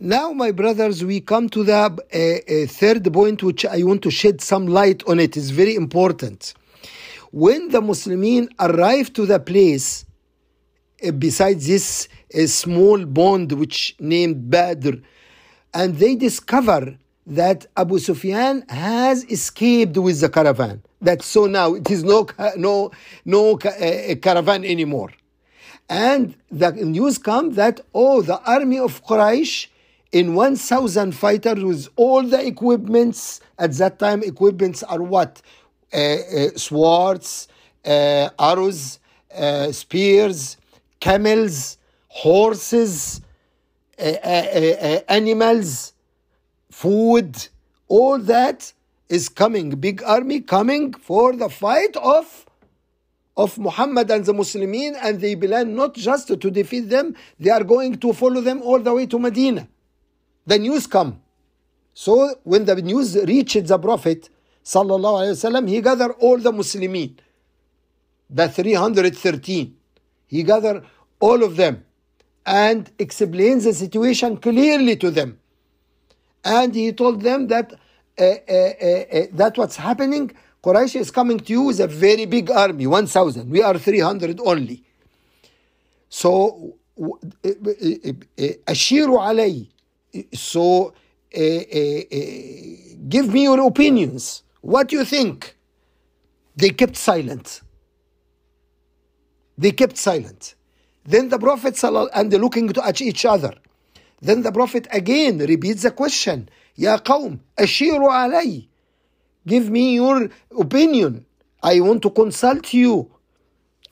Now, my brothers, we come to the uh, uh, third point, which I want to shed some light on it. It's very important. When the Muslims arrive to the place, uh, besides this small bond which named Badr, and they discover that Abu Sufyan has escaped with the caravan. That so now it is no no no uh, caravan anymore, and the news comes that oh the army of Quraysh in 1,000 fighters with all the equipments. At that time, equipments are what? Uh, uh, swords, uh, arrows, uh, spears, camels, horses, uh, uh, animals, food. All that is coming. Big army coming for the fight of of Muhammad and the Muslimin, and they plan not just to defeat them, they are going to follow them all the way to Medina the news come. So when the news reached the Prophet wasallam, he gathered all the Muslimin, the 313. He gathered all of them and explains the situation clearly to them. And he told them that uh, uh, uh, uh that what's happening, Quraysh is coming to you with a very big army, 1,000. We are 300 only. So, أشيروا علي so uh, uh, give me your opinions. What do you think? They kept silent. They kept silent. Then the Prophet and they're looking at each other. Then the Prophet again repeats the question, Ya qawm, ashiru alay. Give me your opinion. I want to consult you.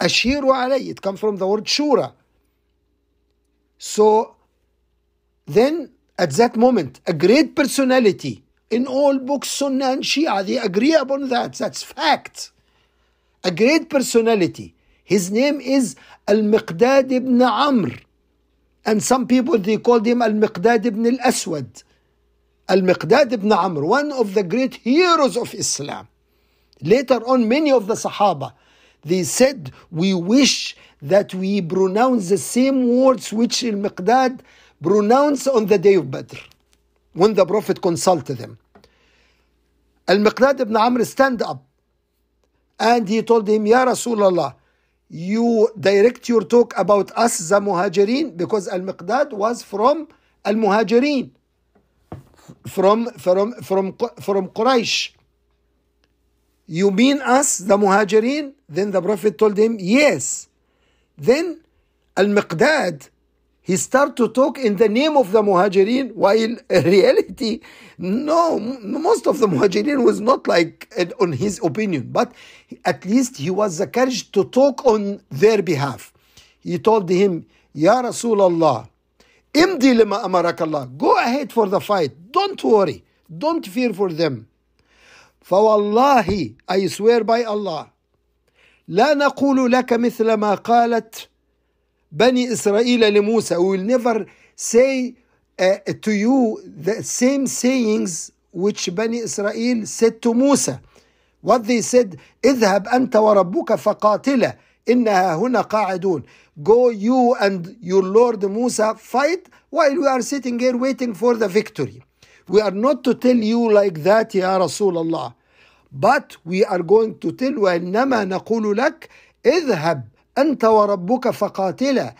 Ashiru alay. It comes from the word shura. So then at that moment a great personality in all books sunnah and shia they agree upon that that's fact a great personality his name is al-miqdad ibn amr and some people they called him al-miqdad ibn al-aswad al-miqdad ibn amr one of the great heroes of islam later on many of the sahaba they said we wish that we pronounce the same words which al-miqdad pronounced on the day of Badr when the Prophet consulted them. Al Miqdad ibn Amr stand up and he told him, Ya Rasulullah, you direct your talk about us, the Muhajirin, because Al Miqdad was from Al Muhajirin, from, from, from, from Quraysh. You mean us, the Muhajirin? Then the Prophet told him, Yes. Then Al Miqdad he start to talk in the name of the muhajirin while reality no most of the muhajirin was not like on his opinion but at least he was the courage to talk on their behalf he told him ya rasulullah imdi go ahead for the fight don't worry don't fear for them فوالله I swear by Allah لا نقول لك مثل ما قالت بني اسرائيل لموسى we will never say uh, to you the same sayings which بني اسرائيل said to موسى what they said اذهب أنت وربك فقاتلا إنها هنا قاعدون go you and your Lord موسى fight while we are sitting here waiting for the victory we are not to tell you like that يا رسول الله but we are going to tell وإنما نقول لك اذهب أنت وربك فقاتلا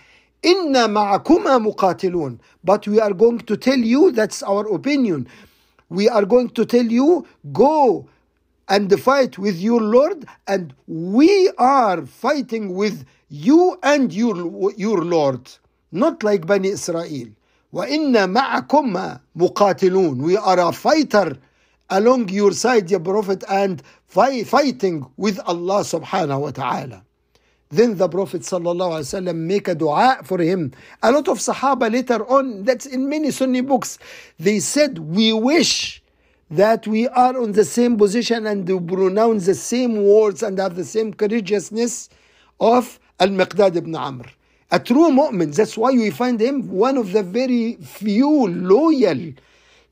إن معكما مقاتلون but we are going to tell you that's our opinion we are going to tell you go and fight with your Lord and we are fighting with you and your, your Lord not like Bani Israel وإن معكما مقاتلون we are a fighter along your side, your Prophet, and fighting with Allah subhanahu wa ta'ala. Then the Prophet ﷺ make a dua for him. A lot of Sahaba later on, that's in many Sunni books, they said, we wish that we are on the same position and pronounce the same words and have the same courageousness of Al-Miqdad ibn Amr. A true mu'min, that's why we find him one of the very few loyal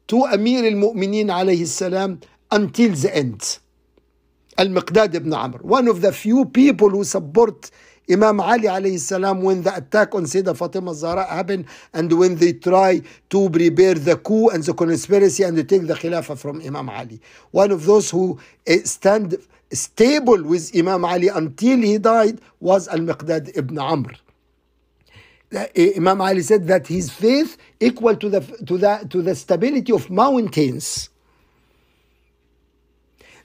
to Amir al-Mu'mineen alayhi salam until the end. Al-Miqdad ibn Amr, one of the few people who support Imam Ali alayhi salam when the attack on Sayyidah Fatima Zahra happened and when they try to prepare the coup and the conspiracy and to take the Khilafah from Imam Ali. One of those who eh, stand stable with Imam Ali until he died was Al-Miqdad ibn Amr. Eh, Imam Ali said that his faith equal to the, to the, to the stability of mountains.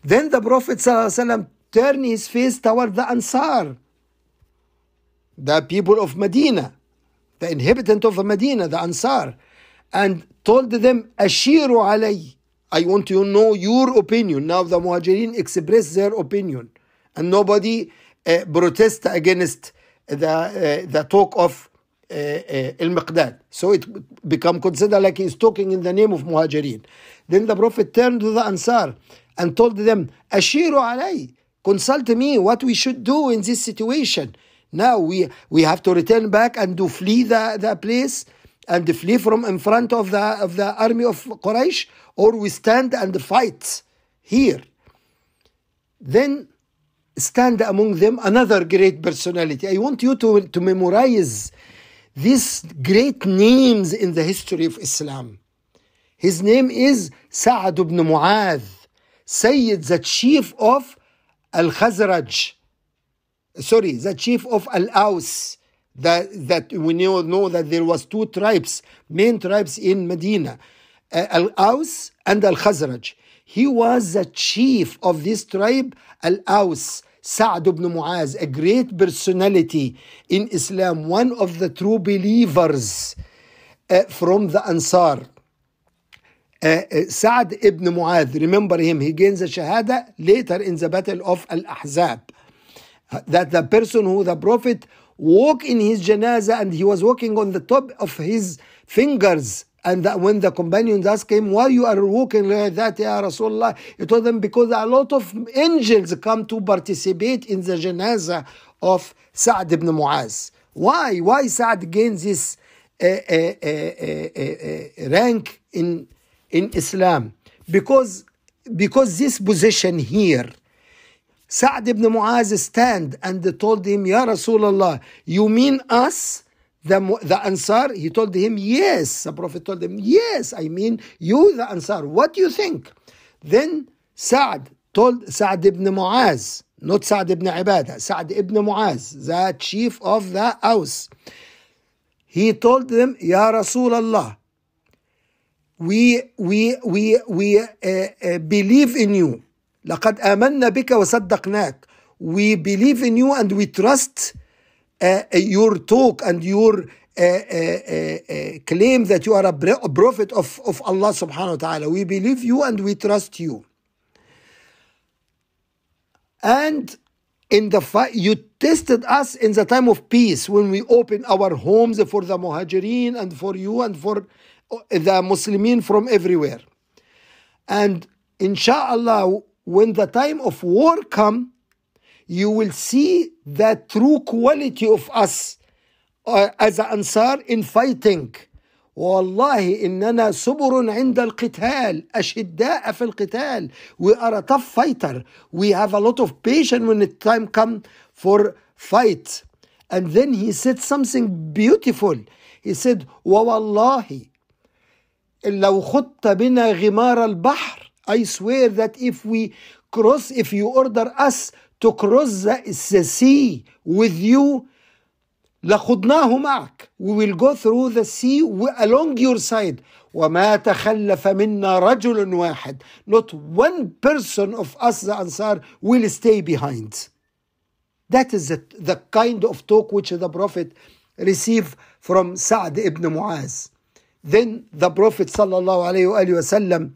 Then the Prophet ﷺ turned his face toward the Ansar, the people of Medina, the inhabitant of Medina, the Ansar, and told them, Ashiru alay. I want to know your opinion. Now the Muhajirin express their opinion, and nobody uh, against the, uh, the talk of uh, uh, al-Miqdad. So it become considered like he's talking in the name of Muhajirin. Then the Prophet turned to the Ansar and told them, Ashiru alay, consult me what we should do in this situation. Now we, we have to return back and to flee the, the place and flee from in front of the, of the army of Quraysh or we stand and fight here. Then stand among them another great personality. I want you to, to memorize these great names in the history of Islam. His name is Sa'ad ibn Mu'adh, Sayyid, the chief of Al Khazraj. Sorry, the chief of Al Aus. That, that we know know that there was two tribes, main tribes in Medina, uh, Al Aus and Al Khazraj. He was the chief of this tribe, Al Aus, Sa'd ibn Mu'az, a great personality in Islam, one of the true believers uh, from the Ansar. Uh, uh ibn Mu'az, remember him, he gains the Shahada later in the battle of Al Ahzab. That the person who the Prophet walked in his janazah and he was walking on the top of his fingers and when the companions asked him, why you are walking like that, Ya Rasulullah? He told them, because a lot of angels come to participate in the janazah of Sa'd ibn Mu'az. Why? Why Sa'd gains this uh, uh, uh, rank in, in Islam? Because, because this position here, Sa'd ibn Mu'az stand and told him, Ya Rasulullah, you mean us? the, the Ansar, he told him, Yes. The Prophet told him, Yes, I mean you, the Ansar. What do you think? Then Sa'd told Sa'd ibn Mu'az, not Sa'd ibn Ibadah, Sa'd ibn Mu'az, the chief of the house. He told them, Ya Rasulullah, we, we, we, we uh, uh, believe in you. لقد آمنا بك وصدقناك. We believe in you and we trust uh, uh, your talk and your uh, uh, uh, uh claim that you are a prophet of, of Allah subhanahu wa ta'ala. We believe you and we trust you. And in the you tested us in the time of peace when we open our homes for the muhajirin and for you and for the muslimin from everywhere and inshallah when the time of war come you will see the true quality of us uh, as Ansar in fighting والله إننا سبر عند القتال أشداء في القتال we are a tough fighter we have a lot of patience when the time come for fight and then he said something beautiful he said ووالله لو خدت بنا غمار البحر I swear that if we cross if you order us to cross the, sea with you لخضناه معك we will go through the sea along your side وما تخلف منا رجل واحد not one person of us the Ansar will stay behind that is the, the kind of talk which the Prophet received from sa ibn Mu'az then the Prophet sallallahu alayhi wa sallam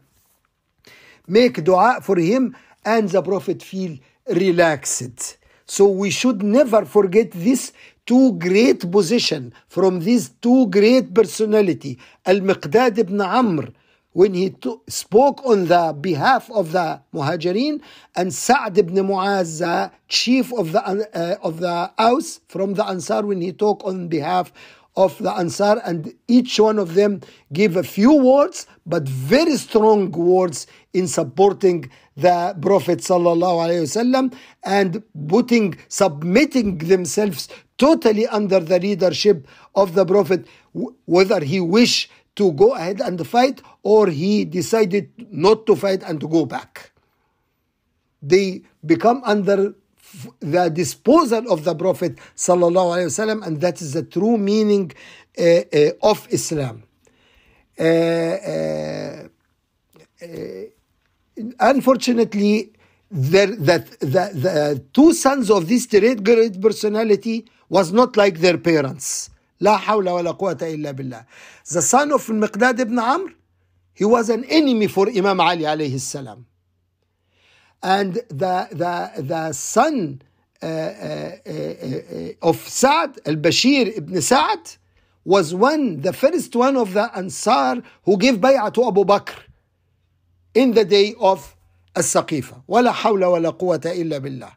make dua for him and the Prophet feel relaxed. So we should never forget this two great position from these two great personality. Al-Miqdad ibn Amr, when he spoke on the behalf of the Muhajirin, and Sa'd ibn Mu'az, chief of the, uh, of the house from the Ansar, when he talked on behalf of the Ansar, and each one of them gave a few words, but very strong words in supporting the Prophet وسلم, and putting, submitting themselves totally under the leadership of the Prophet, whether he wished to go ahead and fight or he decided not to fight and to go back. They become under the disposal of the Prophet وسلم, and that is the true meaning uh, uh, of Islam. Uh, unfortunately, the, the, the, the, two sons of this great, great personality was not like their parents. لا حول ولا قوة إلا بالله. The son of Miqdad ibn Amr, he was an enemy for Imam Ali alayhi and the, the, the son uh, uh, uh of Sa'd, al-Bashir ibn Sa'd, was one, the first one of the Ansar who gave bay'ah to Abu Bakr in the day of al-Saqifa. ولا حول ولا قوة إلا بالله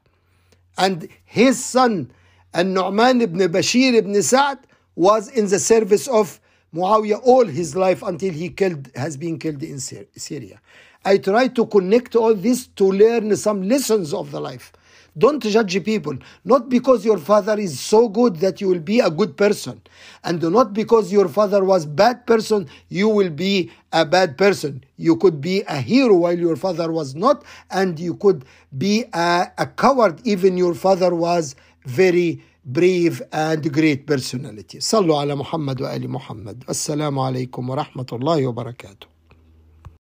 and his son النعمان ibn Bashir ibn Sa'd was in the service of Muawiyah all his life until he killed has been killed in Syria I try to connect all this to learn some lessons of the life. Don't judge people. Not because your father is so good that you will be a good person. And not because your father was bad person, you will be a bad person. You could be a hero while your father was not. And you could be a, a coward even your father was very brave and great personality. Muhammad wa ali Muhammad. Assalamu alaikum wa rahmatullahi wa barakatuh.